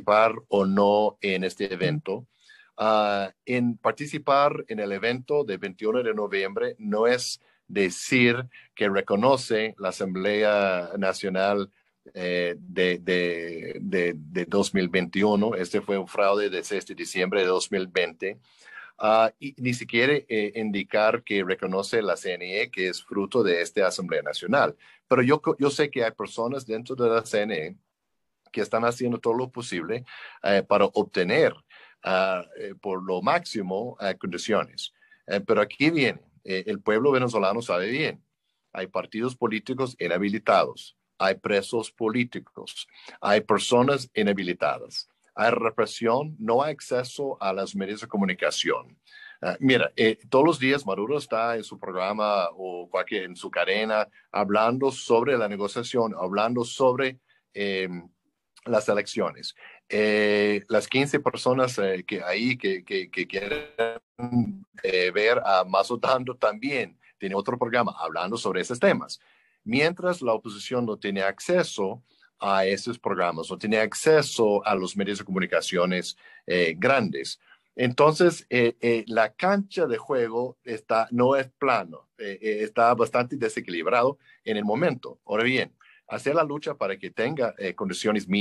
participar o no en este evento. Ah, en participar en el evento del 21 de noviembre no es decir que reconoce la Asamblea Nacional eh, de, 2021. Este fue un fraude de 6 de diciembre de 2020. Ah, y ni siquiera eh, indicar que reconoce la CNE que es fruto de esta Asamblea Nacional. Pero yo, yo sé que hay personas dentro de la CNE que están haciendo todo lo posible eh, para obtener ah, eh, por lo máximo eh, condiciones. pero aquí viene, el pueblo venezolano sabe bien, hay partidos políticos inhabilitados, hay presos políticos, hay personas inhabilitadas, hay represión, no hay acceso a las medios de comunicación. Ah, mira, todos los días Maduro está en su programa o cualquier, en su cadena hablando sobre la negociación, hablando sobre em, las elecciones. Eh, las 15 personas eh, que hay que, quieren eh, ver a Mazotando también tiene otro programa hablando sobre esos temas. Mientras la oposición no tiene acceso a esos programas, no tiene acceso a los medios de comunicaciones grandes. Entonces, la cancha de juego está, no es plano, está bastante desequilibrado en el momento. Ahora bien, hacer la lucha para que tenga condiciones mínimas.